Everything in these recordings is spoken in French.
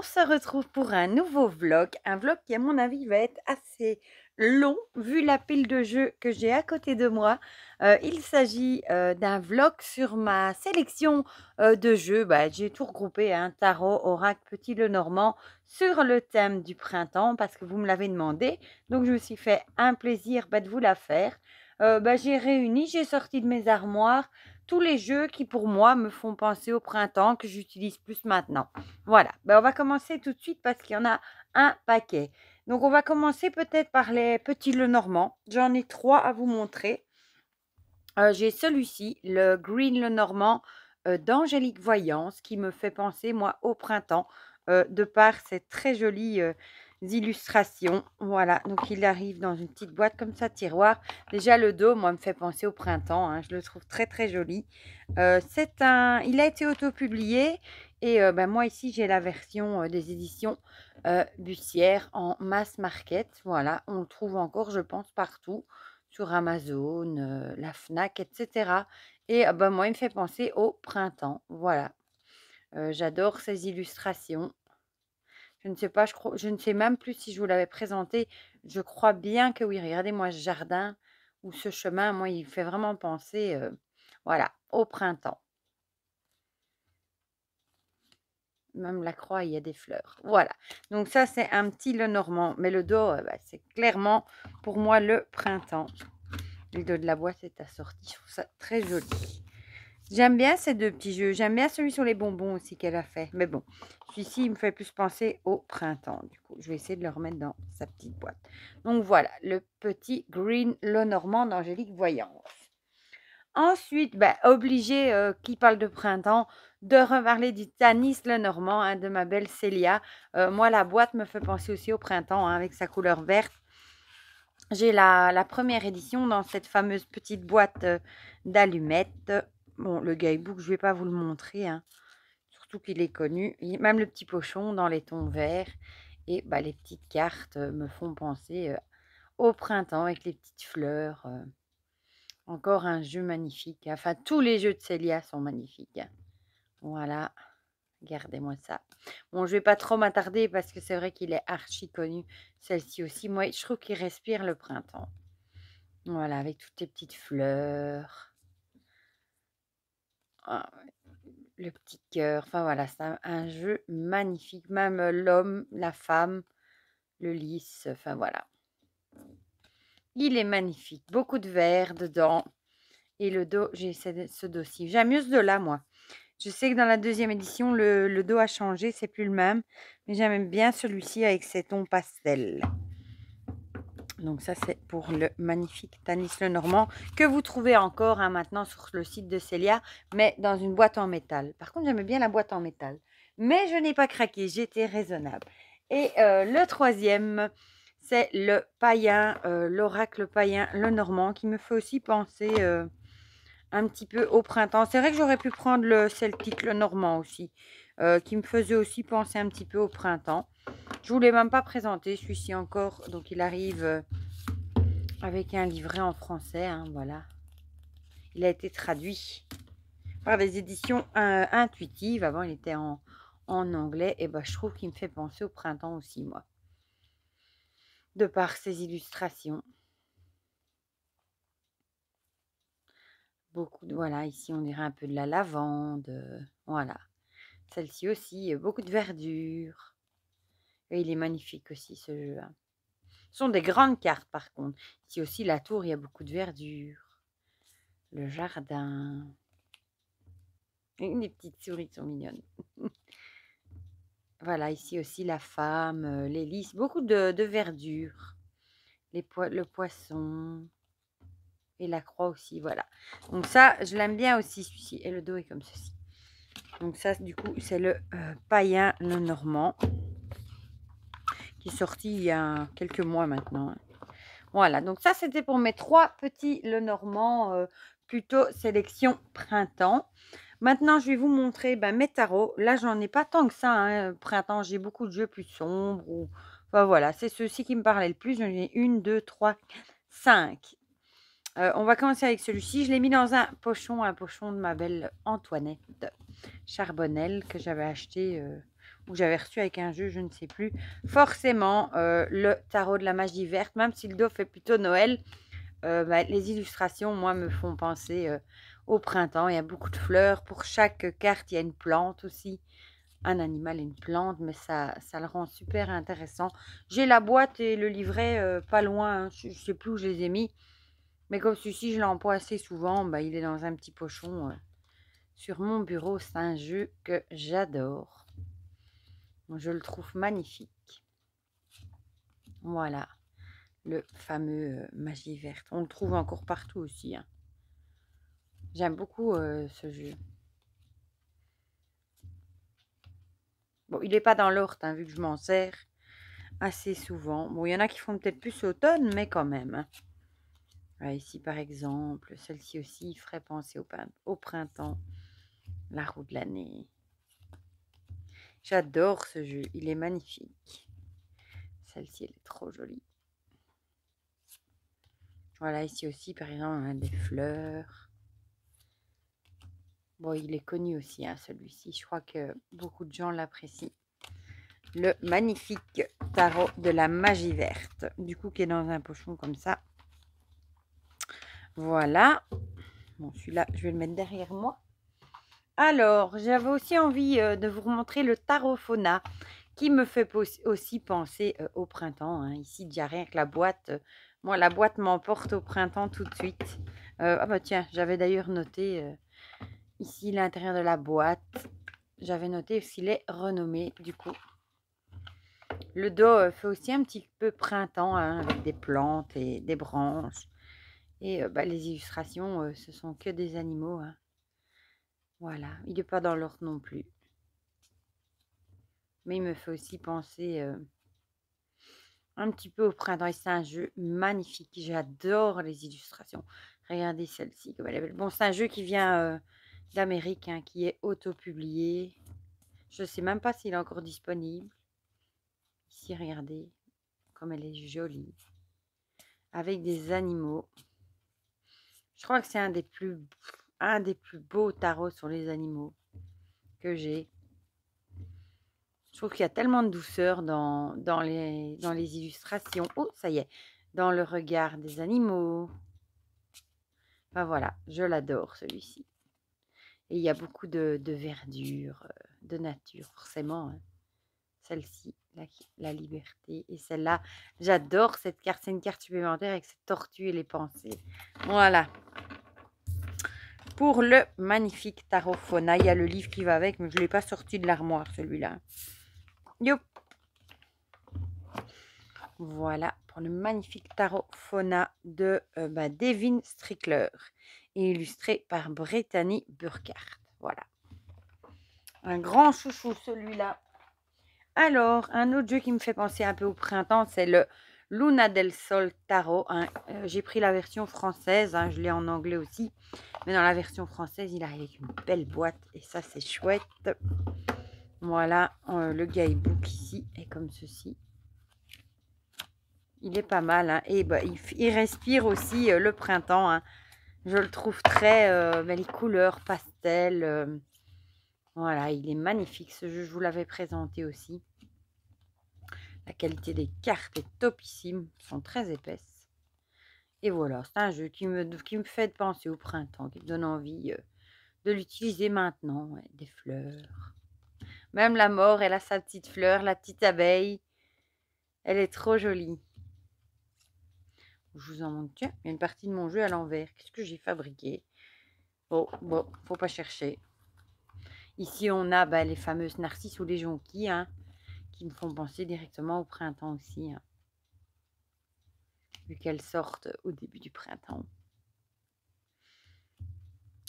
on se retrouve pour un nouveau vlog. Un vlog qui, à mon avis, va être assez long vu la pile de jeux que j'ai à côté de moi. Euh, il s'agit euh, d'un vlog sur ma sélection euh, de jeux. Bah, j'ai tout regroupé, un hein, tarot, oracle, petit le normand, sur le thème du printemps parce que vous me l'avez demandé. Donc, je me suis fait un plaisir bah, de vous la faire. Bah, j'ai réuni, j'ai sorti de mes armoires tous les jeux qui pour moi me font penser au printemps que j'utilise plus maintenant. Voilà, ben, on va commencer tout de suite parce qu'il y en a un paquet. Donc on va commencer peut-être par les petits Lenormand. J'en ai trois à vous montrer. Euh, j'ai celui-ci, le Green Lenormand Normand euh, d'Angélique Voyance qui me fait penser moi au printemps euh, de par cette très jolie illustrations. Voilà, donc il arrive dans une petite boîte comme ça, tiroir. Déjà le dos, moi, me fait penser au printemps. Hein, je le trouve très très joli. Euh, c'est un, il a été auto-publié et euh, ben, moi ici j'ai la version euh, des éditions Bussière en mass market. Voilà, on le trouve encore, je pense, partout sur Amazon, la Fnac, etc. Et ben moi, il me fait penser au printemps. Voilà, j'adore ces illustrations. Je ne sais pas, je, crois, je ne sais même plus si je vous l'avais présenté. Je crois bien que oui. Regardez-moi ce jardin ou ce chemin. Moi, il fait vraiment penser, euh, voilà, au printemps. Même la croix, il y a des fleurs. Voilà. Donc ça, c'est un petit le normand. Mais le dos, euh, bah, c'est clairement pour moi le printemps. Le dos de la boîte est assorti. Je trouve ça très joli. J'aime bien ces deux petits jeux. J'aime bien celui sur les bonbons aussi qu'elle a fait. Mais bon, celui-ci, il me fait plus penser au printemps. Du coup, je vais essayer de le remettre dans sa petite boîte. Donc voilà, le petit Green Le Normand d'Angélique Voyance. Ensuite, ben, obligé, euh, qui parle de printemps, de reparler du Tanis le Normand, hein, de ma belle Célia. Euh, moi, la boîte me fait penser aussi au printemps, hein, avec sa couleur verte. J'ai la, première édition dans cette fameuse petite boîte euh, d'allumettes. Bon, le guidebook, je ne vais pas vous le montrer, hein. surtout qu'il est connu. Même le petit pochon dans les tons verts et bah, les petites cartes me font penser au printemps avec les petites fleurs. Encore un jeu magnifique. Hein. Enfin, tous les jeux de Célia sont magnifiques. Hein. Voilà. gardez moi ça. Bon, je ne vais pas trop m'attarder parce que c'est vrai qu'il est archi connu. Celle-ci aussi. Moi, je trouve qu'il respire le printemps. Voilà, avec toutes les petites fleurs. Ah le petit cœur, enfin voilà, c'est un, jeu magnifique. Même euh, l'homme, la femme, le lys, enfin voilà. Il est magnifique. Beaucoup de verre dedans. Et le dos, j'ai ce dos-ci. J'aime mieux là moi. Je sais que dans la deuxième édition, le, le dos a changé, c'est plus le même. Mais j'aime bien celui-ci avec ses tons pastels. Donc ça, c'est pour le magnifique Tanis le Normand que vous trouvez encore hein, maintenant sur le site de Célia, mais dans une boîte en métal. Par contre, j'aime bien la boîte en métal. Mais je n'ai pas craqué, j'étais raisonnable. Et euh, le troisième, c'est le païen, euh, l'oracle païen, le Normand, qui me fait aussi penser euh, un petit peu au printemps. C'est vrai que j'aurais pu prendre le celtique, le Normand aussi, qui me faisait aussi penser un petit peu au printemps. Je ne vous l'ai même pas présenté, celui-ci encore. Donc, il arrive euh, avec un livret en français, hein, voilà. Il a été traduit par des éditions euh, intuitives. Avant, il était en, anglais. Et ben, je trouve qu'il me fait penser au printemps aussi, moi. De par ses illustrations. Beaucoup de, voilà, ici on dirait un peu de la lavande. Euh, voilà. Celle-ci aussi, beaucoup de verdure. Et il est magnifique aussi ce jeu. Hein. Ce sont des grandes cartes par contre. Ici aussi la tour, il y a beaucoup de verdure. Le jardin. Les petites souris sont mignonnes. voilà, ici aussi la femme, euh, l'hélice. beaucoup de, verdure. le poisson et la croix aussi, voilà. Donc ça, je l'aime bien aussi, celui-ci. Et le dos est comme ceci. Donc ça, du coup, c'est le euh, païen, le normand qui est sorti il y a quelques mois maintenant. Hein. Voilà, donc ça c'était pour mes trois petits Le Normand, euh, plutôt sélection printemps. Maintenant, je vais vous montrer ben, mes tarots. Là, j'en ai pas tant que ça. Hein, printemps, j'ai beaucoup de jeux plus sombres. Enfin, voilà, c'est ceux-ci qui me parlaient le plus. J'en ai une, deux, trois, cinq. Euh, on va commencer avec celui-ci. Je l'ai mis dans un pochon, un pochon de ma belle Antoinette Charbonnel que j'avais acheté euh, j'avais reçu avec un jeu, je ne sais plus, forcément euh, le tarot de la magie verte, même si le dos fait plutôt Noël, euh, bah, les illustrations, moi, me font penser euh, au printemps. Il y a beaucoup de fleurs. Pour chaque carte, il y a une plante aussi. Un animal et une plante, mais ça, ça le rend super intéressant. J'ai la boîte et le livret pas loin. Hein. Je ne sais plus où je les ai mis. Mais comme celui-ci, je l'emploie assez souvent. Bah, il est dans un petit pochon sur mon bureau. C'est un jeu que j'adore. Je le trouve magnifique. Voilà, le fameux euh, magie verte. On le trouve encore partout aussi. Hein. J'aime beaucoup euh, ce jeu. Bon, il n'est pas dans l'horte, hein, vu que je m'en sers assez souvent. Bon, il y en a qui font peut-être plus automne, mais quand même. Hein. ici, par exemple, celle-ci aussi ferait penser au printemps, la roue de l'année. J'adore ce jeu, il est magnifique. Celle-ci, elle est trop jolie. Voilà, ici aussi, par exemple, on a des fleurs. Bon, il est connu aussi, hein, celui-ci. Je crois que beaucoup de gens l'apprécient. Le magnifique tarot de la magie verte. Du coup, qui est dans un pochon comme ça. Voilà. Bon, celui-là, je vais le mettre derrière moi. Alors, j'avais aussi envie de vous montrer le Tarofona qui me fait aussi penser au printemps. Hein. Ici, déjà rien que la boîte. moi, la boîte m'emporte au printemps tout de suite. ah bah tiens, j'avais d'ailleurs noté ici l'intérieur de la boîte. J'avais noté aussi est renommé du coup. Le dos fait aussi un petit peu printemps hein, avec des plantes et des branches. Et bah, les illustrations, ce sont que des animaux. Hein. Voilà, il n'est pas dans l'ordre non plus. Mais il me fait aussi penser euh, un petit peu au printemps. Et c'est un jeu magnifique. J'adore les illustrations. Regardez celle-ci, Bon, c'est un jeu qui vient euh, d'Amérique, hein, qui est auto-publié. Je ne sais même pas s'il est encore disponible. Ici, regardez comme elle est jolie. Avec des animaux. Je crois que c'est un des plus un des plus beaux tarots sur les animaux que j'ai. Je trouve qu'il y a tellement de douceur dans, dans, les, dans les illustrations. Oh, ça y est, dans le regard des animaux. Enfin voilà, je l'adore celui-ci. Et il y a beaucoup de, verdure, euh, de nature, forcément. Hein. Celle-ci, la, la, liberté. Et celle-là, j'adore cette carte. C'est une carte supplémentaire avec cette tortue et les pensées. Voilà pour le magnifique tarot Fona. Il y a le livre qui va avec, mais je ne l'ai pas sorti de l'armoire, celui-là. Voilà, pour le magnifique tarot Fona de euh, bah, Devin Strickler. illustré par Brittany Burkhardt. Voilà. Un grand chouchou, celui-là. Alors, un autre jeu qui me fait penser un peu au printemps, c'est le Luna del Sol Tarot. Hein. Euh, j'ai pris la version française, hein, je l'ai en anglais aussi. Mais dans la version française, il arrive avec une belle boîte et ça, c'est chouette. Voilà, euh, le guidebook ici est comme ceci. Il est pas mal hein. et bah, il, respire aussi euh, le printemps. Je le trouve très... Bah, les couleurs pastel. voilà, il est magnifique ce je vous l'avais présenté aussi. La qualité des cartes est topissime, sont très épaisses. Et voilà, c'est un jeu qui me, fait penser au printemps, qui me donne envie euh, de l'utiliser maintenant. des fleurs. Même la mort, elle a sa petite fleur, la petite abeille. Elle est trop jolie. Je vous en montre. Tiens, il y a une partie de mon jeu à l'envers. Qu'est-ce que j'ai fabriqué Bon, oh, bon, faut pas chercher. Ici, on a bah, les fameuses narcisses ou les jonquilles. Hein me font penser directement au printemps aussi. Hein. Vu qu'elles sortent au début du printemps.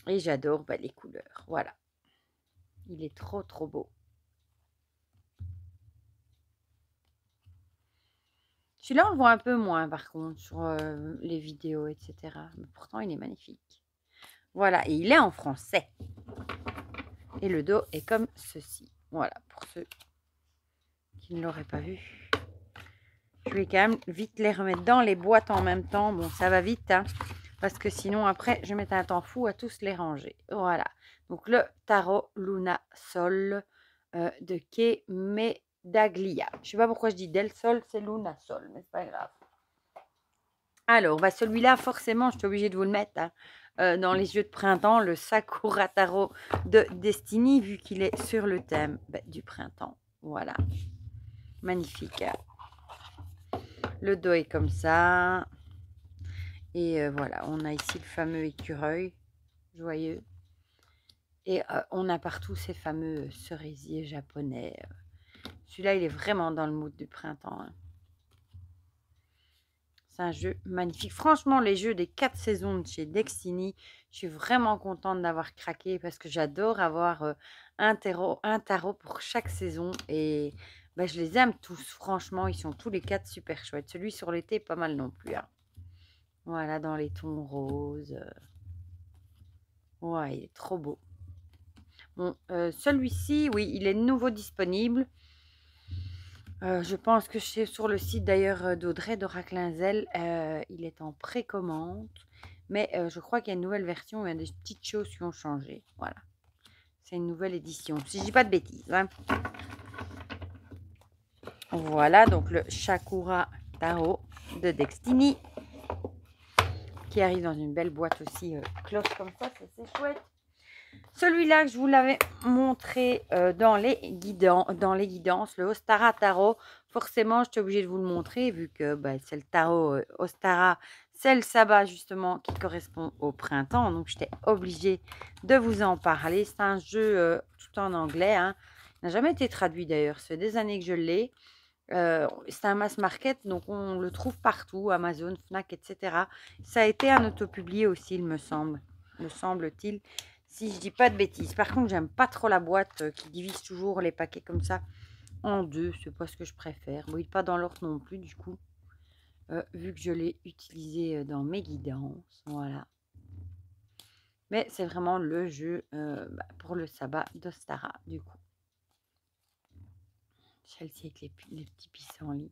Et j'adore bah, les couleurs. Voilà. Il est trop trop beau. Celui-là, on voit un peu moins, par contre, sur euh, les vidéos, etc. Mais pourtant, il est magnifique. Voilà, et il est en français. Et le dos est comme ceci. Voilà, pour ceux je ne l'aurais pas vu. Je vais quand même vite les remettre dans les boîtes en même temps. Bon, ça va vite, hein, parce que sinon, après, je vais un temps fou à tous les ranger. Voilà. Donc, le tarot Luna Sol euh, de me Je ne sais pas pourquoi je dis Del Sol, c'est Luna Sol, mais c'est pas grave. Alors, va bah, celui-là, forcément, je suis obligée de vous le mettre. Hein, euh, dans les yeux de printemps, le Sakura Tarot de Destiny, vu qu'il est sur le thème bah, du printemps. Voilà magnifique le dos est comme ça et euh, voilà on a ici le fameux écureuil joyeux et euh, on a partout ces fameux euh, cerisiers japonais celui-là il est vraiment dans le mood du printemps hein. c'est un jeu magnifique franchement les jeux des quatre saisons chez Dextini, je suis vraiment contente d'avoir craqué parce que j'adore avoir un, tarot, un tarot pour chaque saison et bah, je les aime tous, franchement. Ils sont tous les quatre super chouettes. Celui sur l'été pas mal non plus. Hein. Voilà, dans les tons roses. Euh. Ouais, il est trop beau. Bon, euh, celui-ci, oui, il est nouveau disponible. Euh, je pense que c'est sur le site d'ailleurs d'Audrey, d'Aura Clinzel. il est en précommande. Mais je crois qu'il y a une nouvelle version Il y a des petites choses qui ont changé. Voilà. C'est une nouvelle édition. Si je dis pas de bêtises. Hein. Voilà, donc le Shakura tarot de Destiny qui arrive dans une belle boîte aussi euh, close comme ça, c'est chouette. Celui-là que je vous l'avais montré euh, dans, les guidances, le Ostara Tarot. Forcément, je suis obligée de vous le montrer vu que bah, c'est le tarot euh, Ostara, c'est le sabbat justement qui correspond au printemps. Donc, j'étais obligée de vous en parler. C'est un jeu tout en anglais. Hein. Il n'a jamais été traduit d'ailleurs. C'est des années que je l'ai c'est un mass market, donc on le trouve partout, Amazon, Fnac, etc. Ça a été un autopublié aussi, il me semble, me semble-t-il, si je dis pas de bêtises. Par contre, j'aime pas trop la boîte qui divise toujours les paquets comme ça en deux, n'est pas ce que je préfère. Bon, il pas dans l'ordre non plus, du coup, vu que je l'ai utilisé dans mes guidances, voilà. Mais c'est vraiment le jeu bah, pour le sabbat d'Ostara, du coup. Celle-ci avec les, petits petits pissenlits.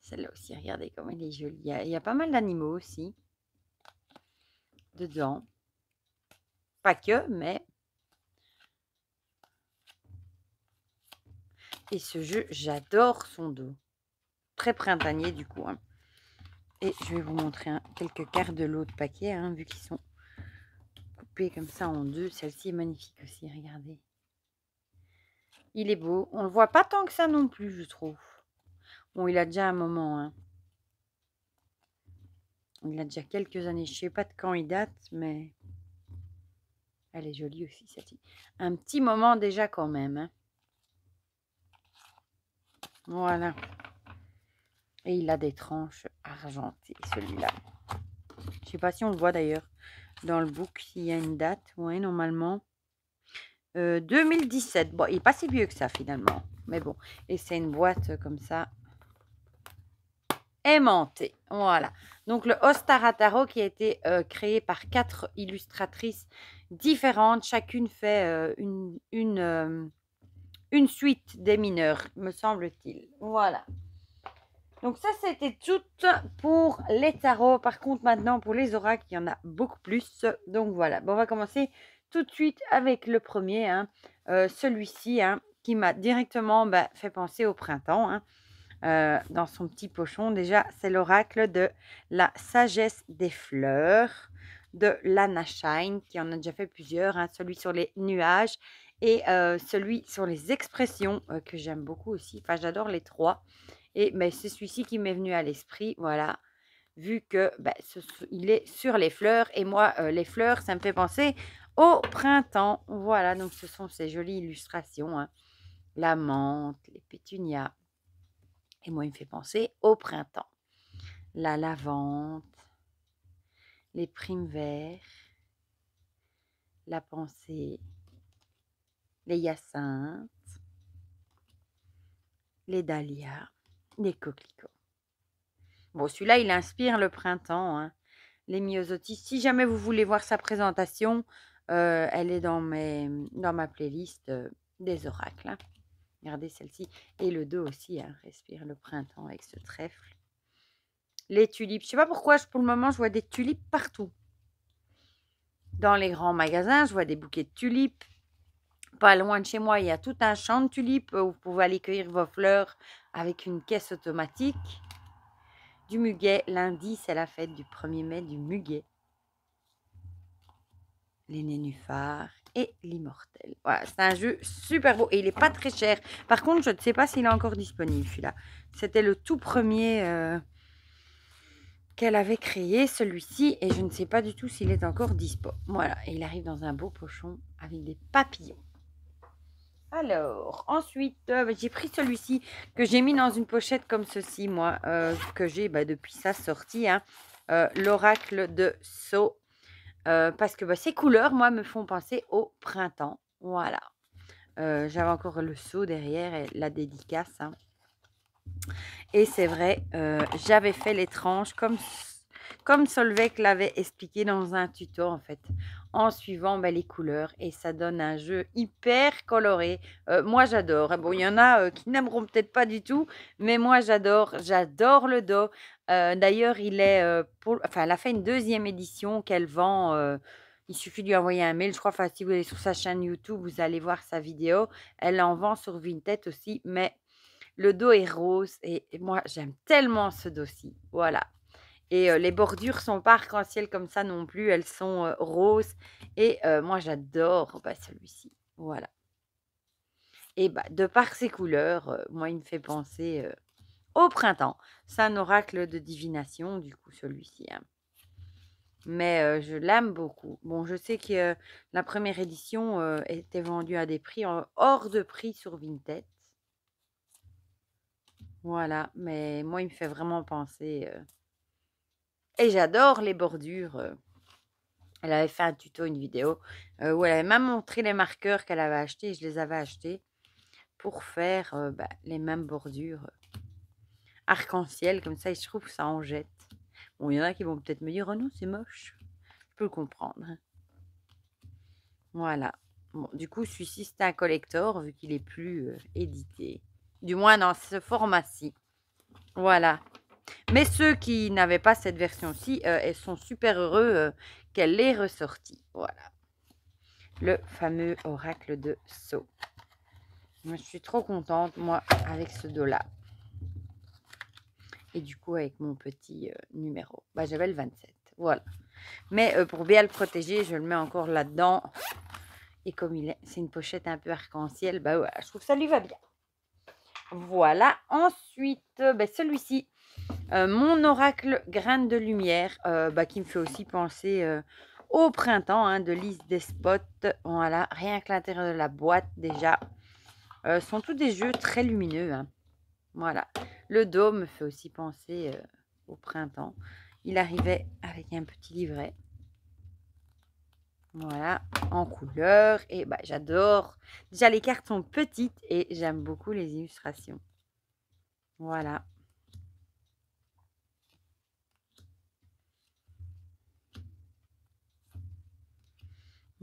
Celle-là aussi, regardez comme elle est jolie. Il y a, pas mal d'animaux aussi. Dedans. Pas que, mais... Et ce jeu, j'adore son dos. Très printanier du coup. Hein. Et je vais vous montrer quelques quarts de l'autre paquet, hein, vu qu'ils sont coupés comme ça en deux. Celle-ci est magnifique aussi, regardez. Il est beau. On le voit pas tant que ça non plus, je trouve. Bon, il a déjà un moment. Hein. Il a déjà quelques années. Je sais pas de quand il date, mais... Elle est jolie aussi, cette Un petit moment déjà quand même. Hein. Voilà. Et il a des tranches argentées, celui-là. Je sais pas si on le voit d'ailleurs dans le book, s'il y a une date. Oui, normalement. 2017. Euh, bon, il n'est pas si vieux que ça finalement. Mais bon, et c'est une boîte euh, comme ça aimantée. Voilà. Donc le Tarot, qui a été euh, créé par quatre illustratrices différentes. Chacune fait une, une, une suite des mineurs, me semble-t-il. Voilà. Donc ça, c'était tout pour les tarots. Par contre, maintenant, pour les oracles, il y en a beaucoup plus. Donc voilà. Bon, on va commencer tout de suite avec le premier, hein, celui-ci, hein, qui m'a directement bah, fait penser au printemps. Hein, dans son petit pochon, déjà, c'est l'oracle de la sagesse des fleurs de Lana Shine, qui en a déjà fait plusieurs, hein, celui sur les nuages et celui sur les expressions, que j'aime beaucoup aussi. Enfin, j'adore les trois. Et bah, c'est celui-ci qui m'est venu à l'esprit, voilà vu que bah, il est sur les fleurs et moi les fleurs ça me fait penser au printemps. Voilà, donc ce sont ces jolies illustrations. Hein. La menthe, les pétunias. Et moi, il me fait penser au printemps. La lavande, les primes verts, la pensée, les hyacinthes, les dahlias, les coquelicots. Bon, celui-là, il inspire le printemps. Hein. Les myosotis. Si jamais vous voulez voir sa présentation, euh, elle est dans, mes, dans ma playlist euh, des oracles. Hein. Regardez celle-ci. Et le 2 aussi, à hein. respire le printemps avec ce trèfle. Les tulipes. Je ne sais pas pourquoi, pour le moment, je vois des tulipes partout. Dans les grands magasins, je vois des bouquets de tulipes. Pas loin de chez moi, il y a tout un champ de tulipes où vous pouvez aller cueillir vos fleurs avec une caisse automatique. Du muguet, lundi, c'est la fête du 1er mai du muguet les nénuphars et l'immortel. Voilà, c'est un jeu super beau et il n'est pas très cher. Par contre, je ne sais pas s'il est encore disponible celui-là. C'était le tout premier euh, qu'elle avait créé, celui-ci, et je ne sais pas du tout s'il est encore dispo. Voilà, et il arrive dans un beau pochon avec des papillons. Alors, ensuite, euh, bah, j'ai pris celui-ci que j'ai mis dans une pochette comme ceci, moi, euh, que j'ai bah, depuis sa sortie, hein, l'oracle de so parce que bah, ces couleurs, moi, me font penser au printemps. Voilà. J'avais encore le seau derrière et la dédicace. Hein. Et c'est vrai, j'avais fait l'étrange comme comme comme Solveig l'avait expliqué dans un tuto en fait, en suivant ben, les couleurs et ça donne un jeu hyper coloré. Euh, moi j'adore. Bon, il y en a euh, qui n'aimeront peut-être pas du tout, mais moi j'adore. J'adore le dos. Euh, d'ailleurs, il est pour... enfin, elle a fait une deuxième édition qu'elle vend. il suffit de lui envoyer un mail, je crois. Enfin, si vous allez sur sa chaîne YouTube, vous allez voir sa vidéo. Elle en vend sur Vinted aussi, mais le dos est rose et, et moi j'aime tellement ce dossier. Voilà. Et les bordures sont pas arc-en-ciel comme ça non plus. Elles sont roses. Et moi, j'adore bah, celui-ci. Voilà. Et bah, de par ses couleurs, moi, il me fait penser au printemps. C'est un oracle de divination, du coup, celui-ci. Hein. Mais je l'aime beaucoup. Bon, je sais que la première édition était vendue à des prix hors de prix sur Vinted. Voilà, mais moi, il me fait vraiment penser et j'adore les bordures. Euh. Elle avait fait un tuto, une vidéo, euh, où elle avait même montré les marqueurs qu'elle avait achetés. je les avais achetés pour faire euh, bah, les mêmes bordures arc-en-ciel. Comme ça, il je trouve que ça en jette. Bon, il y en a qui vont peut-être me dire, oh non, c'est moche. Je peux comprendre. Hein. Voilà. Bon, du coup, celui-ci, c'est un collector, vu qu'il est plus édité. Du moins, dans ce format-ci. Voilà. Mais ceux qui n'avaient pas cette version-ci, euh, elles sont super heureux euh, qu'elle ait ressortie. Voilà. Le fameux oracle de Sceaux. Je suis trop contente, moi, avec ce dos-là. Et du coup, avec mon petit euh, numéro. Bah, J'avais le 27. Voilà. Mais pour bien le protéger, je le mets encore là-dedans. Et comme il est, c'est une pochette un peu arc-en-ciel, bah je trouve que ça lui va bien. Voilà. Ensuite, bah, celui-ci. Euh, mon oracle graine de lumière, euh, bah, qui me fait aussi penser euh, au printemps hein, de Lise Despot. Voilà, rien que l'intérieur de la boîte déjà. Ce sont tous des jeux très lumineux. Hein. Voilà. Le dos me fait aussi penser au printemps. Il arrivait avec un petit livret. Voilà, en couleur. Et bah, j'adore. Déjà, les cartes sont petites et j'aime beaucoup les illustrations. Voilà.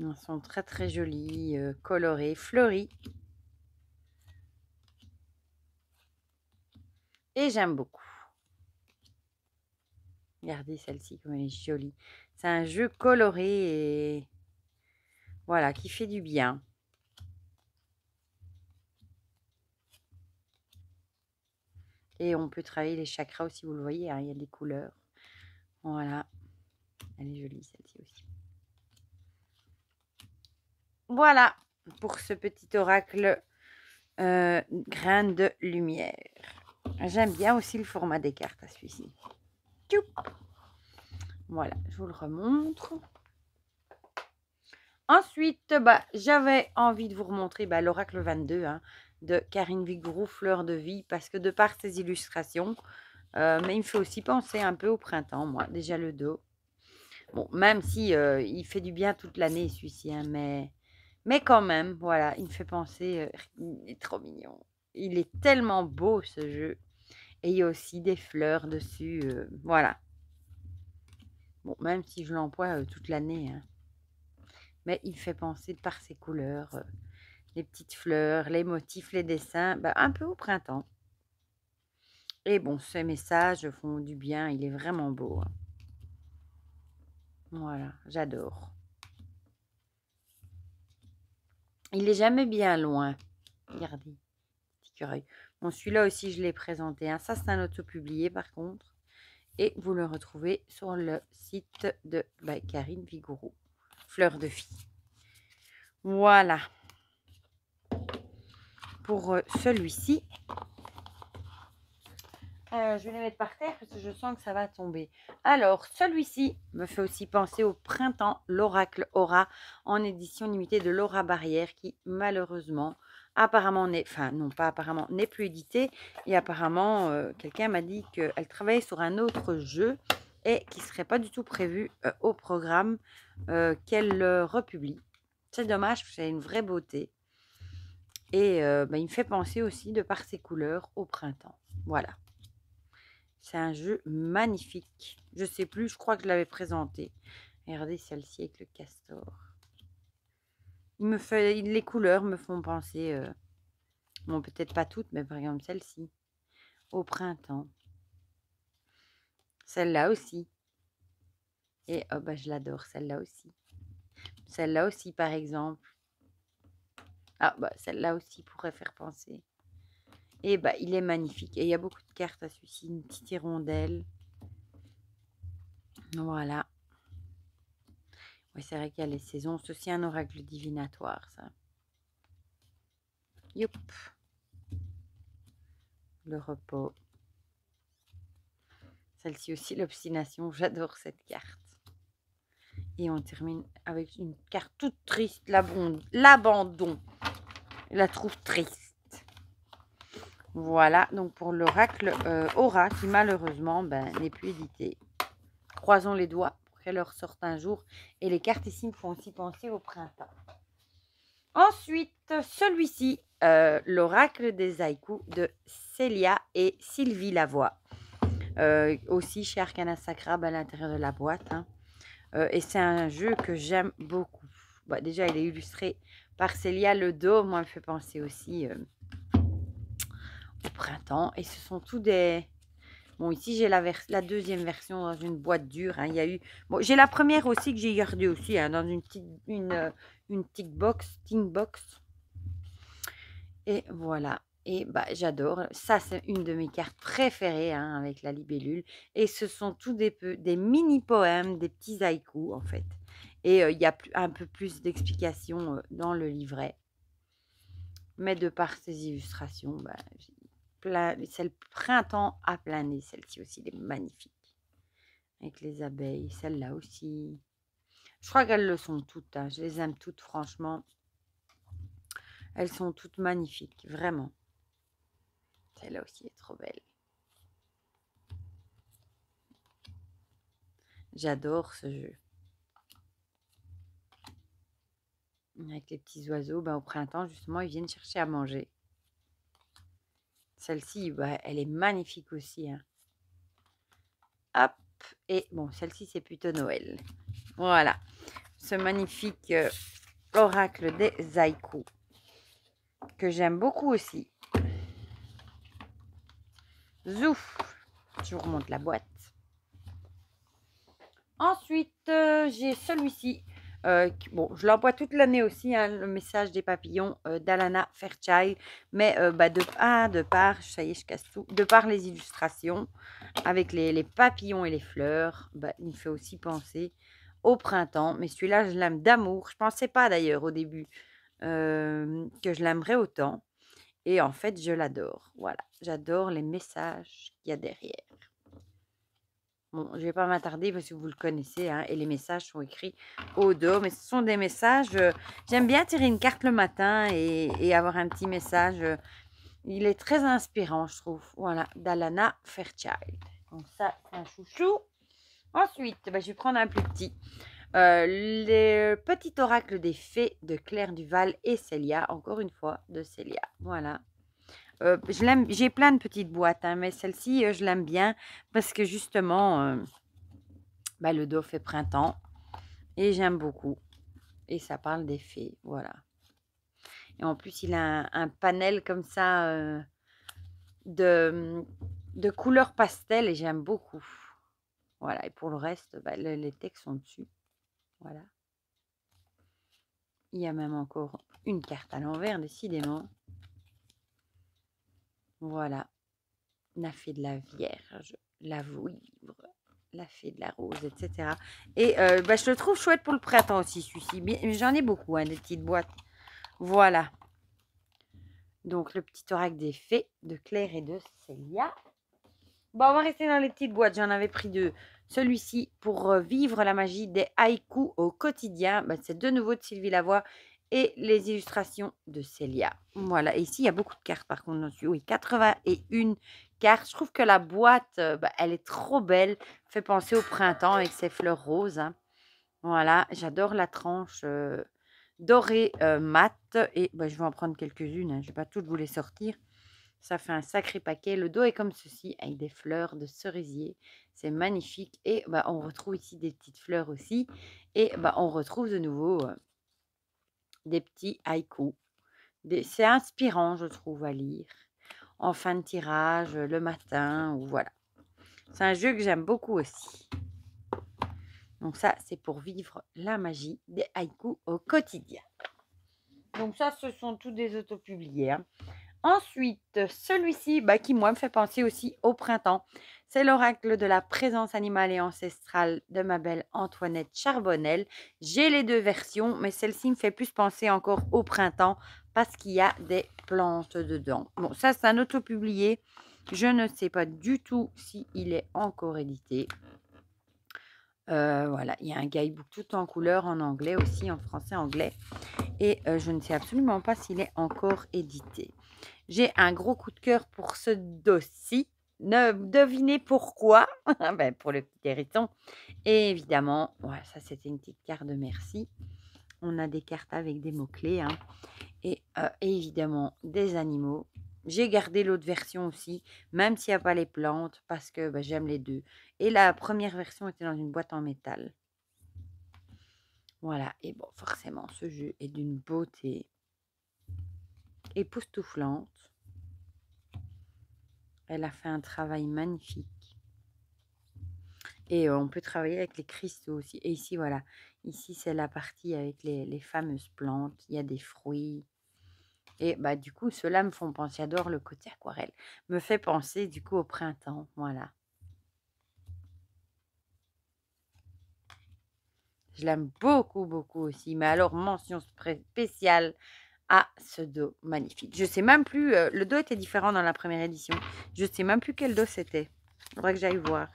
Ils sont très très jolies, euh, colorées, fleuris, Et j'aime beaucoup. Regardez celle-ci comme elle est jolie. C'est un jeu coloré et voilà, qui fait du bien. Et on peut travailler les chakras aussi, vous le voyez, hein, il y a des couleurs. Voilà. Elle est jolie celle-ci aussi. Voilà pour ce petit oracle euh, grain de lumière. J'aime bien aussi le format des cartes à celui-ci. Voilà, je vous le remontre. Ensuite, bah, j'avais envie de vous remontrer bah, l'oracle 22 hein, de Karine Vigrou, Fleur de vie, parce que de par ses illustrations, euh, mais il me fait aussi penser un peu au printemps, moi, déjà le dos. Bon, même si euh, il fait du bien toute l'année, celui-ci, hein, mais mais quand même, voilà, il me fait penser, euh, il est trop mignon. Il est tellement beau ce jeu. Et il y a aussi des fleurs dessus, euh, voilà. Bon, même si je l'emploie euh, toute l'année. Hein. Mais il me fait penser par ses couleurs, les petites fleurs, les motifs, les dessins, bah, un peu au printemps. Et bon, ces messages font du bien, il est vraiment beau. Hein. Voilà, j'adore. Il n'est jamais bien loin. Mmh. Regardez, petit Bon, celui-là aussi, je l'ai présenté. Hein. Ça, c'est un auto-publié, par contre. Et vous le retrouvez sur le site de bah, Karine Fleur de fille. Voilà. Pour euh, celui-ci, euh, je vais les mettre par terre parce que je sens que ça va tomber. Alors, celui-ci me fait aussi penser au printemps, l'oracle aura en édition limitée de Laura Barrière qui malheureusement apparemment n'est, enfin non pas apparemment, n'est plus édité. Et apparemment, euh, quelqu'un m'a dit qu'elle travaillait sur un autre jeu et qui ne serait pas du tout prévu euh, au programme qu'elle republie. C'est dommage c'est une vraie beauté. Et ben, il me fait penser aussi de par ses couleurs au printemps. Voilà. C'est un jeu magnifique. Je sais plus, je crois que je l'avais présenté. Regardez celle-ci avec le castor. Il me fait, les couleurs me font penser, euh, bon peut-être pas toutes, mais par exemple celle-ci, au printemps. Celle-là aussi. Et oh bah je l'adore, celle-là aussi. Celle-là aussi par exemple. Ah bah celle-là aussi pourrait faire penser. Et eh bah, il est magnifique. Et il y a beaucoup de cartes à celui-ci. Une petite hirondelle. Voilà. Oui, c'est vrai qu'il y a les saisons. C'est un oracle divinatoire, ça. Youp. Le repos. Celle-ci aussi, l'obstination. J'adore cette carte. Et on termine avec une carte toute triste, l'abandon. La trouve triste. Voilà, donc pour l'oracle euh, Aura, qui malheureusement ben, n'est plus édité. Croisons les doigts pour qu'elle ressorte un jour. Et les cartes ici me font aussi penser au printemps. Ensuite, celui-ci, euh, l'oracle des haïkus de Célia et Sylvie Lavoie. Euh, aussi chez Arcana Sacra, ben, à l'intérieur de la boîte. Hein. et c'est un jeu que j'aime beaucoup. Bah, déjà, il est illustré par Célia. Le dos, moi, me fait penser aussi printemps. Et ce sont tous des... Bon, ici, j'ai la, deuxième version dans une boîte dure. Hein. Il y a eu... Bon, j'ai la première aussi que j'ai gardée aussi, hein, dans une petite... Une, euh, une tick box, tin box. Et voilà. Et bah, j'adore. Ça, c'est une de mes cartes préférées hein, avec la libellule. Et ce sont tous des, mini-poèmes, des petits haïkus, en fait. Et euh, il y a un peu plus d'explications euh, dans le livret. Mais de par ces illustrations, bah, c'est le printemps à planer. Celle-ci aussi, elle est magnifique. Avec les abeilles, celle-là aussi. Je crois qu'elles le sont toutes. Hein. Je les aime toutes, franchement. Elles sont toutes magnifiques, vraiment. Celle-là aussi est trop belle. J'adore ce jeu. Avec les petits oiseaux, ben, au printemps, justement, ils viennent chercher à manger. Celle-ci, bah, elle est magnifique aussi. Hein. Hop. Et bon, celle-ci, c'est plutôt Noël. Voilà. Ce magnifique euh, oracle des Zaiku. Que j'aime beaucoup aussi. Zouf. Je vous remonte la boîte. Ensuite, euh, j'ai celui-ci euh, bon, je l'envoie toute l'année aussi, hein, le message des papillons euh, d'Alana Fairchild. Mais euh, bah, de, ah, de par, ça y je casse tout. De par les illustrations, avec les, papillons et les fleurs, bah, il me fait aussi penser au printemps. Mais celui-là, je l'aime d'amour. Je ne pensais pas d'ailleurs au début que je l'aimerais autant. Et en fait, je l'adore. Voilà, j'adore les messages qu'il y a derrière. Bon, je ne vais pas m'attarder parce que vous le connaissez. Hein, et les messages sont écrits au dos. Mais ce sont des messages... J'aime bien tirer une carte le matin et, avoir un petit message. il est très inspirant, je trouve. Voilà, d'Alana Fairchild. Donc ça, c'est un chouchou. Ensuite, bah, je vais prendre un plus petit. Euh, le euh, petit oracle des fées de Claire Duval et Célia. Encore une fois, de Célia. Voilà. Euh, l'aime, j'ai plein de petites boîtes, hein, mais celle-ci, euh, je l'aime bien parce que justement, euh, bah, le dos fait printemps et j'aime beaucoup. Et ça parle des fées, voilà. Et en plus, il a un, panel comme ça de, de couleurs pastel et j'aime beaucoup. Voilà, et pour le reste, bah, les textes sont dessus. Voilà. Il y a même encore une carte à l'envers, décidément. Voilà, la fée de la Vierge, la vouivre, la fée de la rose, etc. Et euh, bah, je le trouve chouette pour le printemps aussi, celui-ci. J'en ai beaucoup, hein, des petites boîtes. Voilà. Donc, le petit oracle des fées de Claire et de Célia. Bon, on va rester dans les petites boîtes. J'en avais pris deux. Celui-ci, pour euh, vivre la magie des haïkus au quotidien, bah, c'est de nouveau de Sylvie Lavoie et les illustrations de Célia. Voilà, ici, il y a beaucoup de cartes par contre. Oui, 81 cartes. Je trouve que la boîte, euh, bah, elle est trop belle. Fait penser au printemps avec ses fleurs roses. Hein. Voilà, j'adore la tranche euh, dorée euh, mat. Et bah, je vais en prendre quelques-unes. Hein. Je ne vais pas toutes vous les sortir. Ça fait un sacré paquet. Le dos est comme ceci, avec des fleurs de cerisier. C'est magnifique. Et bah, on retrouve ici des petites fleurs aussi. Et bah, on retrouve de nouveau des petits haïkus. C'est inspirant, je trouve, à lire. En fin de tirage, le matin, ou voilà. C'est un jeu que j'aime beaucoup aussi. Donc ça, c'est pour vivre la magie des haïkus au quotidien. Donc ça, ce sont tous des autopubliés. Hein. Ensuite, celui-ci, bah, qui moi me fait penser aussi au printemps, c'est l'oracle de la présence animale et ancestrale de ma belle Antoinette Charbonnel. J'ai les deux versions, mais celle-ci me fait plus penser encore au printemps parce qu'il y a des plantes dedans. Bon, ça c'est un auto-publié. Je ne sais pas du tout s'il est encore édité. Euh, voilà, il y a un guidebook tout en couleur, en anglais aussi, en français, anglais. Et euh, je ne sais absolument pas s'il est encore édité. J'ai un gros coup de cœur pour ce dossier. Ne devinez pourquoi ben, Pour le petit hériton. Et évidemment, ouais, ça c'était une petite carte de merci. On a des cartes avec des mots-clés. Hein. Et, euh, évidemment, des animaux. J'ai gardé l'autre version aussi, même s'il n'y a pas les plantes, parce que ben, j'aime les deux. Et la première version était dans une boîte en métal. Voilà, et bon, forcément, ce jeu est d'une beauté époustouflante. Elle a fait un travail magnifique. Et euh, on peut travailler avec les cristaux aussi. Et ici, voilà. Ici, c'est la partie avec les, fameuses plantes. Il y a des fruits. Et bah du coup, ceux-là me font penser, j'adore le côté aquarelle, me fait penser du coup au printemps, voilà. Je l'aime beaucoup, beaucoup aussi. Mais alors, mention spéciale à ce dos magnifique. Je sais même plus, euh, le dos était différent dans la première édition. Je sais même plus quel dos c'était. Il que j'aille voir.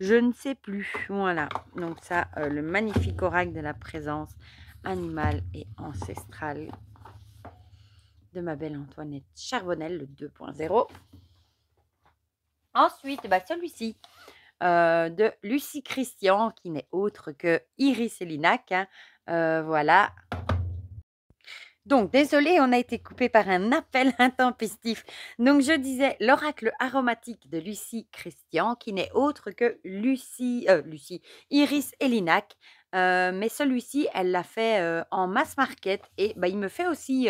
Je ne sais plus. Voilà. Donc ça, euh, le magnifique oracle de la présence animale et ancestrale de ma belle Antoinette Charbonnel, le 2.0. Ensuite, bah, celui-ci euh, de Lucie Christian, qui n'est autre que Iris et linac hein. voilà, donc, désolé, on a été coupé par un appel intempestif. Donc, je disais l'oracle aromatique de Lucie Christian, qui n'est autre que Lucie, euh, Lucie Iris Elinac. Euh, mais celui-ci, elle l'a fait euh, en mass market et bah, il me fait aussi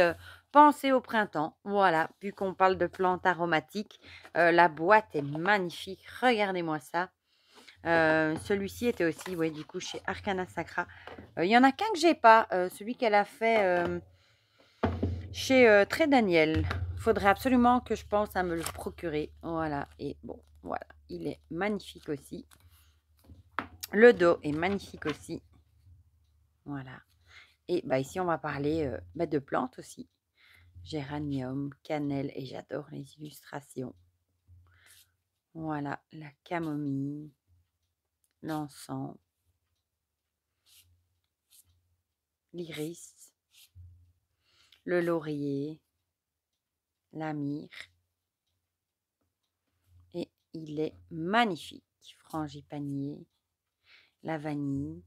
penser au printemps. Voilà, vu qu'on parle de plantes aromatiques, la boîte est magnifique. Regardez-moi ça. celui-ci était aussi, oui, du coup, chez Arcana Sacra. Il y en a qu'un que j'ai pas. celui qu'elle a fait chez euh, Très Daniel. Faudrait absolument que je pense à me le procurer. Voilà, et bon, voilà, il est magnifique aussi. Le dos est magnifique aussi. Voilà. Et bah, ici, on va parler euh, bah, de plantes aussi. Géranium, cannelle, et j'adore les illustrations. Voilà, la camomille, l'encens, l'iris, le laurier, la myrrhe. Et il est magnifique. Frangipanier, la vanille,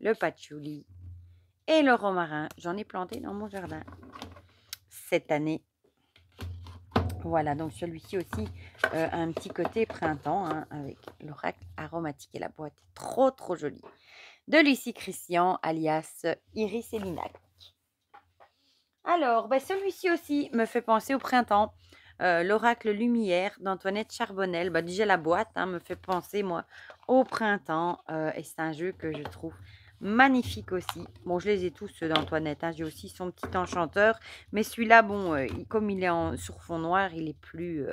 le patchouli et le romarin. J'en ai planté dans mon jardin cette année. Voilà, donc celui-ci aussi, euh, un petit côté printemps hein, avec l'oracle aromatique. Et la boîte trop, trop jolie. De Lucie Christian, alias Iris et Linac. Alors, bah, celui-ci aussi me fait penser au printemps. Euh, l'oracle lumière d'Antoinette Charbonnel. Bah, déjà, la boîte hein, me fait penser, moi, au printemps. Euh, et c'est un jeu que je trouve magnifique aussi. Bon, je les ai tous, ceux d'Antoinette. Hein. J'ai aussi son petit enchanteur. Mais celui-là, bon, euh, comme il est en, sur fond noir, il est plus,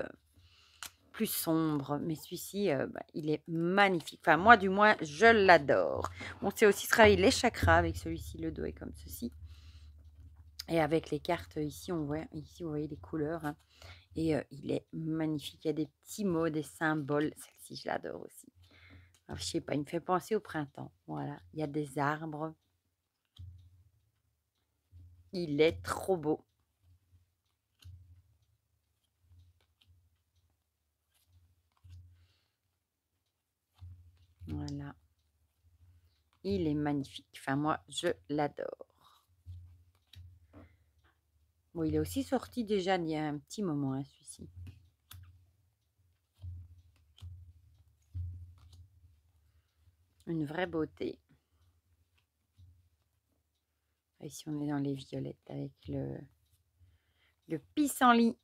plus sombre. Mais celui-ci, bah, il est magnifique. Enfin, moi, du moins, je l'adore. On sait aussi travailler les chakras avec celui-ci. Le dos est comme ceci. Et avec les cartes, euh, ici, on voit, ici vous voyez les couleurs. Hein. Et euh, il est magnifique. Il y a des petits mots, des symboles. Celle-ci, je l'adore aussi. Je je sais pas, il me fait penser au printemps. Voilà, il y a des arbres. Il est trop beau. Voilà. Il est magnifique. Enfin, moi, je l'adore. Bon, il est aussi sorti déjà il y a un petit moment, hein, celui-ci. Une vraie beauté. Ici, on est dans les violettes avec le, le pissenlit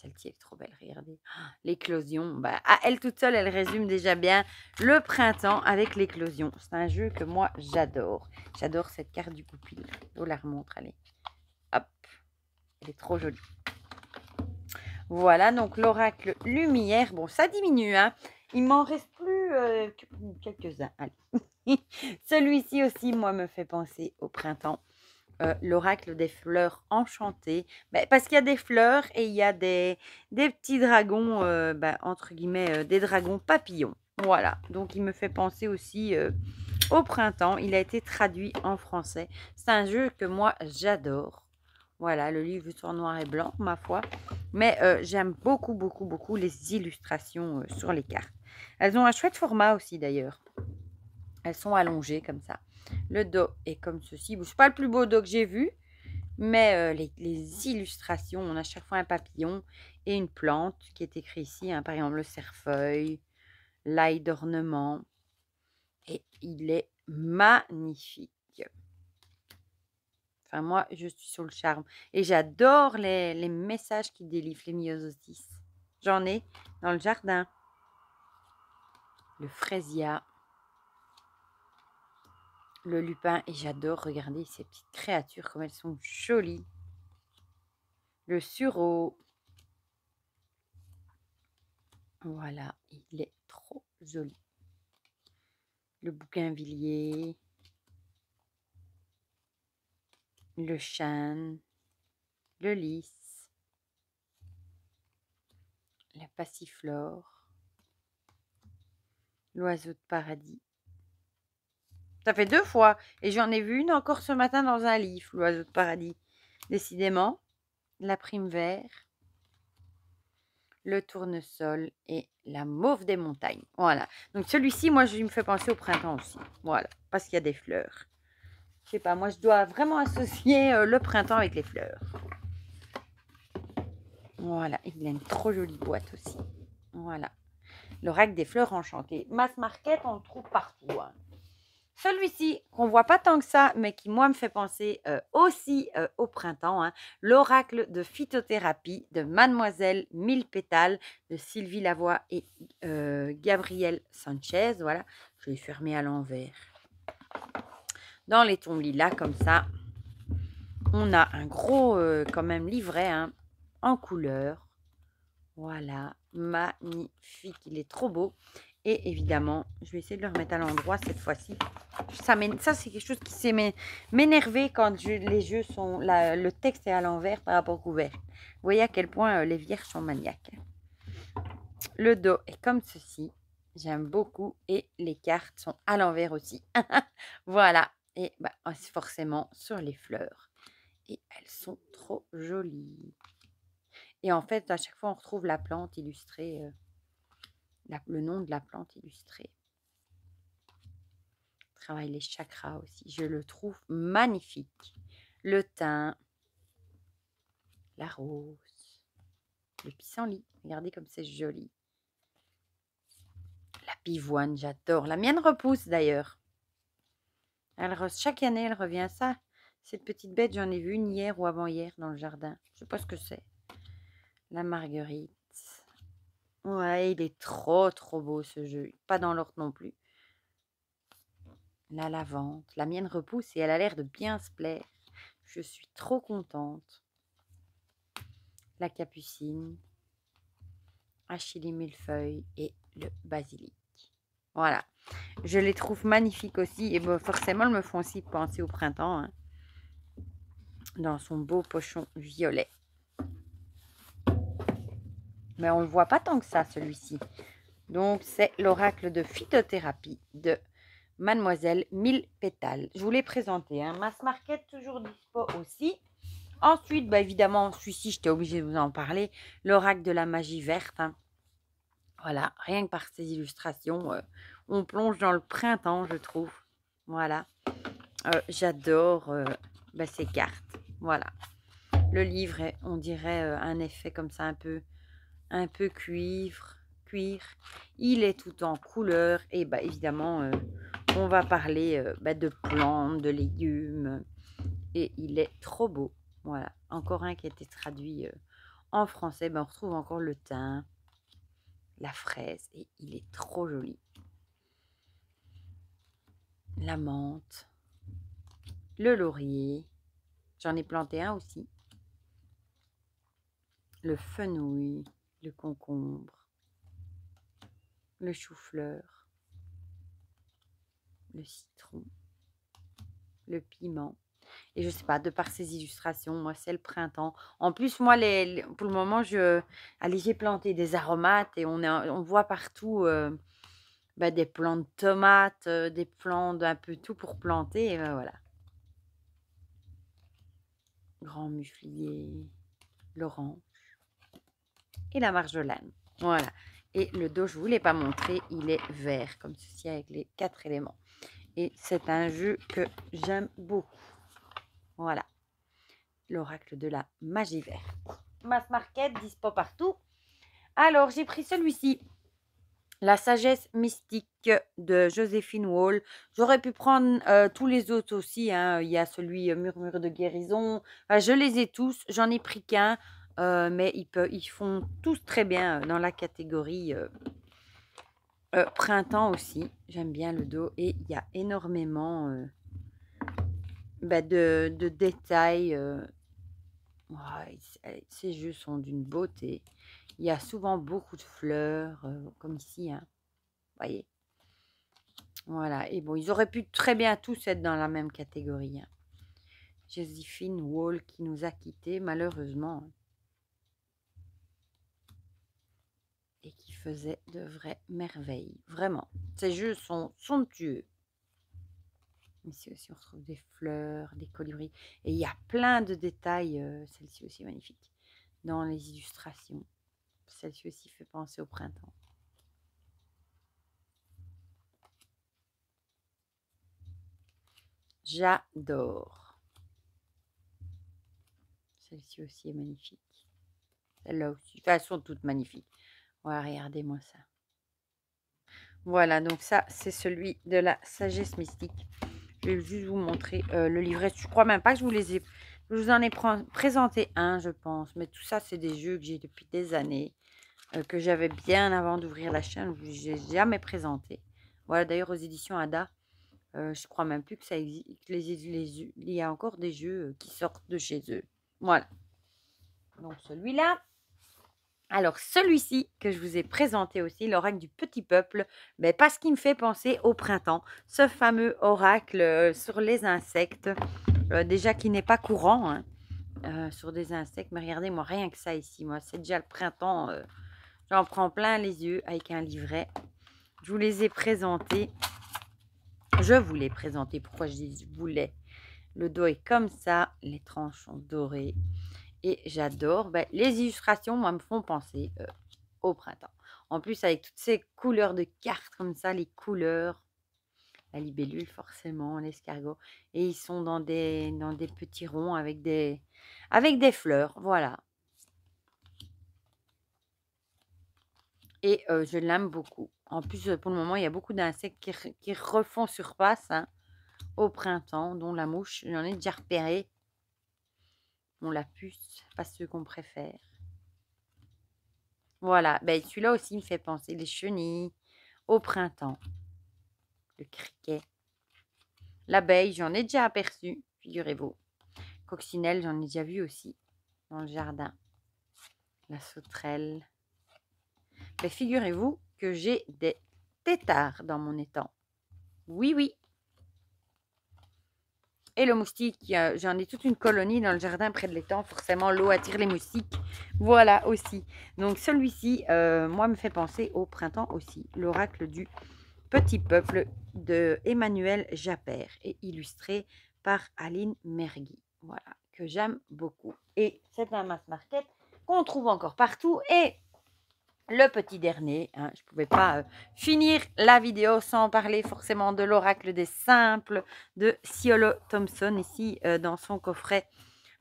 celle ci est trop belle, regardez. L'éclosion, bah, ah, elle toute seule, elle résume déjà bien le printemps avec l'éclosion. C'est un jeu que moi, j'adore. J'adore cette carte du goupil. Je la remontre, allez. Hop, elle est trop jolie. Voilà, donc l'oracle lumière. Bon, ça diminue, hein. Il m'en reste plus euh, quelques-uns. Celui-ci aussi, moi, me fait penser au printemps. Euh, l'oracle des fleurs enchantées. Bah, parce qu'il y a des fleurs et il y a des, petits dragons, euh, bah, entre guillemets, euh, des dragons papillons. Voilà, donc il me fait penser aussi au printemps. Il a été traduit en français. C'est un jeu que moi j'adore. Voilà, le livre est en noir et blanc, ma foi. Mais j'aime beaucoup, beaucoup, beaucoup les illustrations sur les cartes. Elles ont un chouette format aussi d'ailleurs. Elles sont allongées comme ça. Le dos est comme ceci. Ce n'est pas le plus beau dos que j'ai vu, mais euh, les, illustrations, on a chaque fois un papillon et une plante qui est écrit ici. Hein. par exemple, le cerfeuil, l'ail d'ornement. Et il est magnifique. Enfin, moi, je suis sur le charme. Et j'adore les, messages qui délivrent les myosotis. J'en ai dans le jardin. Le fraisia le lupin et j'adore regarder ces petites créatures comme elles sont jolies. Le sureau. Voilà, il est trop joli. Le bougainvillier. Le chêne. Le lys. La passiflore. L'oiseau de paradis. Ça fait deux fois. Et j'en ai vu une encore ce matin dans un livre, l'oiseau de paradis. Décidément, la prime vert, le tournesol et la mauve des montagnes. Voilà. Donc celui-ci, moi, je me fais penser au printemps aussi. Voilà. Parce qu'il y a des fleurs. Je sais pas, moi, je dois vraiment associer euh, le printemps avec les fleurs. Voilà. Il a une trop jolie boîte aussi. Voilà. L'oracle des fleurs enchantées. Mass Market, on le trouve partout. Hein. Celui-ci, qu'on voit pas tant que ça, mais qui, moi, me fait penser euh, aussi euh, au printemps, hein, l'oracle de phytothérapie de Mademoiselle Mille Pétales de Sylvie Lavoie et Gabrielle euh, Gabriel Sanchez. Voilà, je vais fermer à l'envers. Dans les tons lilas, comme ça, on a un gros, quand même, livret hein, en couleur. Voilà, magnifique, il est trop beau. Et évidemment, je vais essayer de le remettre à l'endroit cette fois-ci. Ça, ça c'est quelque chose qui s'est m'énerver quand les jeux sont... le texte est à l'envers par rapport au couvert. Vous voyez à quel point euh, les vierges sont maniaques. Le dos est comme ceci. J'aime beaucoup. Et les cartes sont à l'envers aussi. voilà. Et bah, ah, forcément sur les fleurs. Et elles sont trop jolies. Et en fait, à chaque fois, on retrouve la plante illustrée. Euh, le nom de la plante illustrée. Travaille les chakras aussi. Je le trouve magnifique. Le thym, la rose, le pissenlit. Regardez comme c'est joli. La pivoine, j'adore. La mienne repousse d'ailleurs. Elle chaque année, elle revient ça. Cette petite bête, j'en ai vu une hier ou avant-hier dans le jardin. Je ne sais pas ce que c'est. La marguerite. Ouais, il est trop, trop beau ce jeu. Pas dans l'ordre non plus. La lavande. La mienne repousse et elle a l'air de bien se plaire. Je suis trop contente. La capucine. Achille ah, millefeuille et le basilic. Voilà. Je les trouve magnifiques aussi. Et forcément, elles me font aussi penser au printemps. Hein. dans son beau pochon violet. Mais on ne le voit pas tant que ça, celui-ci. Donc, c'est l'oracle de phytothérapie de Mademoiselle Mille Pétales. Je vous l'ai présenté. Hein. Mass Market, toujours dispo aussi. Ensuite, bah, évidemment, celui-ci, j'étais obligée de vous en parler. L'oracle de la magie verte. Hein. Voilà, rien que par ces illustrations, euh, on plonge dans le printemps, je trouve. Voilà. Euh, j'adore euh, bah, ces cartes. Voilà. Le livre, on dirait un effet comme ça, un peu un peu cuivre, cuir. Il est tout en couleur et bah, évidemment, euh, on va parler euh, bah, de plantes, de légumes. Et il est trop beau. Voilà, encore un qui a été traduit euh, en français. Bah, on retrouve encore le thym, la fraise et il est trop joli. La menthe, le laurier. J'en ai planté un aussi. Le fenouil le concombre, le chou-fleur, le citron, le piment. Et je sais pas, de par ces illustrations, moi, c'est le printemps. En plus, moi, les, pour le moment, je, allez, j'ai planté des aromates et on, on voit partout euh, bah, des plants de tomates, euh, des plants d'un peu tout pour planter. Et ben voilà. Grand muflier, Laurent et la marjolaine. Voilà. Et le dos, je ne vous l'ai pas montré, il est vert, comme ceci avec les quatre éléments. Et c'est un jus que j'aime beaucoup. Voilà. L'oracle de la magie verte. Mass Market, dispo partout. Alors, j'ai pris celui-ci. La sagesse mystique de Joséphine Wall. J'aurais pu prendre euh, tous les autres aussi. Hein. Il y a celui euh, Murmure de guérison. je les ai tous. J'en ai pris qu'un. Euh, mais ils, font tous très bien euh, dans la catégorie euh, printemps aussi. J'aime bien le dos et il y a énormément bah, de, détails. ces jeux sont d'une beauté. Il y a souvent beaucoup de fleurs, comme ici. Hein. Voyez voilà, et bon, ils auraient pu très bien tous être dans la même catégorie. Hein. Josephine Wall qui nous a quittés, malheureusement. Hein. faisait de vraies merveilles. Vraiment, ces jeux sont somptueux. Ici aussi, on retrouve des fleurs, des colibris. Et il y a plein de détails. Euh, celle-ci aussi magnifique. Dans les illustrations. Celle-ci aussi fait penser au printemps. J'adore. Celle-ci aussi est magnifique. Celle-là aussi. elles sont toutes magnifiques regardez-moi ça. Voilà, donc ça, c'est celui de la sagesse mystique. Je vais juste vous montrer euh, le livret. Je crois même pas que je vous les ai... Je vous en ai présenté un, je pense. Mais tout ça, c'est des jeux que j'ai depuis des années. Euh, que j'avais bien avant d'ouvrir la chaîne. Je ai jamais présenté. Voilà, d'ailleurs, aux éditions ADA, je euh, je crois même plus que ça existe. il y a encore des jeux qui sortent de chez eux. Voilà. Donc, celui-là. Alors celui-ci que je vous ai présenté aussi, l'oracle du petit peuple, parce qu'il me fait penser au printemps, ce fameux oracle euh, sur les insectes, euh, déjà qui n'est pas courant hein, euh, sur des insectes, mais regardez moi rien que ça ici, moi c'est déjà le printemps, j'en prends plein les yeux avec un livret. Je vous les ai présentés, je vous les présenté, pourquoi je dis je voulais. Le dos est comme ça, les tranches sont dorées. Et j'adore. Bah, les illustrations, moi, me font penser euh, au printemps. En plus, avec toutes ces couleurs de cartes comme ça, les couleurs, la libellule forcément, l'escargot. Et ils sont dans des, dans des petits ronds avec des, avec des fleurs. Voilà. Et euh, je l'aime beaucoup. En plus, euh, pour le moment, il y a beaucoup d'insectes qui, refont surface hein, au printemps, dont la mouche. J'en ai déjà repéré on la puce, pas ce qu'on préfère. Voilà, ben, celui-là aussi me fait penser les chenilles au printemps, le criquet, l'abeille, j'en ai déjà aperçu, figurez-vous. Coccinelle, j'en ai déjà vu aussi dans le jardin. La sauterelle. Mais ben, figurez-vous que j'ai des têtards dans mon étang. Oui, oui, et le moustique. J'en ai toute une colonie dans le jardin près de l'étang. Forcément, l'eau attire les moustiques. Voilà aussi. Donc celui-ci, euh, moi, me fait penser au printemps aussi. L'oracle du petit peuple de Emmanuel Jappert et illustré par Aline Mergui. Voilà, que j'aime beaucoup. Et c'est un mass market qu'on trouve encore partout et le petit dernier. Hein. je ne pouvais pas euh, finir la vidéo sans parler forcément de l'oracle des simples de Ciolo Thompson, ici euh, dans son coffret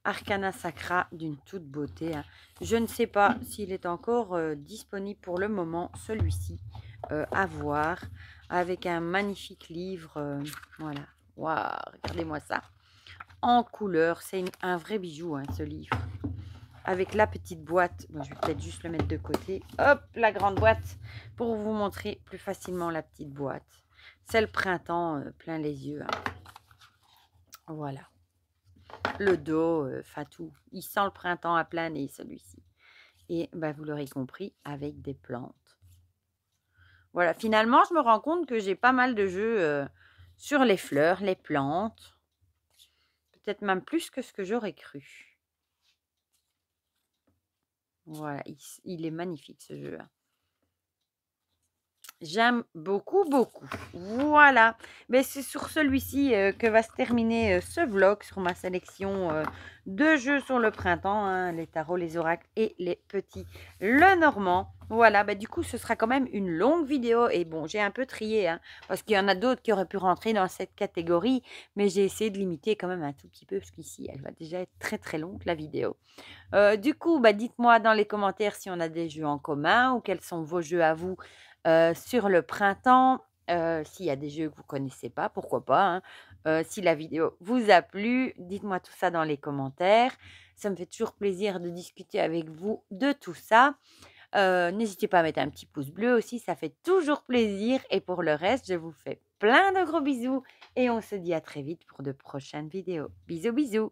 Arcana Sacra d'une toute beauté. Hein. Je ne sais pas s'il est encore euh, disponible pour le moment, celui-ci, à voir, avec un magnifique livre. voilà, regardez-moi ça, en couleur. C'est un vrai bijou, hein, ce livre avec la petite boîte. je vais peut-être juste le mettre de côté. Hop, la grande boîte pour vous montrer plus facilement la petite boîte. C'est le printemps euh, plein les yeux. Hein. Voilà. Le dos, euh, Fatou, Il sent le printemps à plein nez, celui-ci. Et bah, vous l'aurez compris, avec des plantes. Voilà, finalement, je me rends compte que j'ai pas mal de jeux euh, sur les fleurs, les plantes. Peut-être même plus que ce que j'aurais cru. Voilà, il, est magnifique ce jeu. là J'aime beaucoup, beaucoup. Voilà. Mais c'est sur celui-ci euh, que va se terminer euh, ce vlog sur ma sélection euh, de jeux sur le printemps. Hein, les tarots, les oracles et les petits le normand. Voilà, bah, du coup, ce sera quand même une longue vidéo. Et bon, j'ai un peu trié, hein, parce qu'il y en a d'autres qui auraient pu rentrer dans cette catégorie. Mais j'ai essayé de limiter quand même un tout petit peu, parce qu'ici, elle va déjà être très très longue, la vidéo. du coup, bah, dites-moi dans les commentaires si on a des jeux en commun ou quels sont vos jeux à vous sur le printemps, s'il y a des jeux que vous connaissez pas, pourquoi pas. Hein, si la vidéo vous a plu, dites-moi tout ça dans les commentaires. Ça me fait toujours plaisir de discuter avec vous de tout ça. N'hésitez pas à mettre un petit pouce bleu aussi, ça fait toujours plaisir. Et pour le reste, je vous fais plein de gros bisous et on se dit à très vite pour de prochaines vidéos. Bisous bisous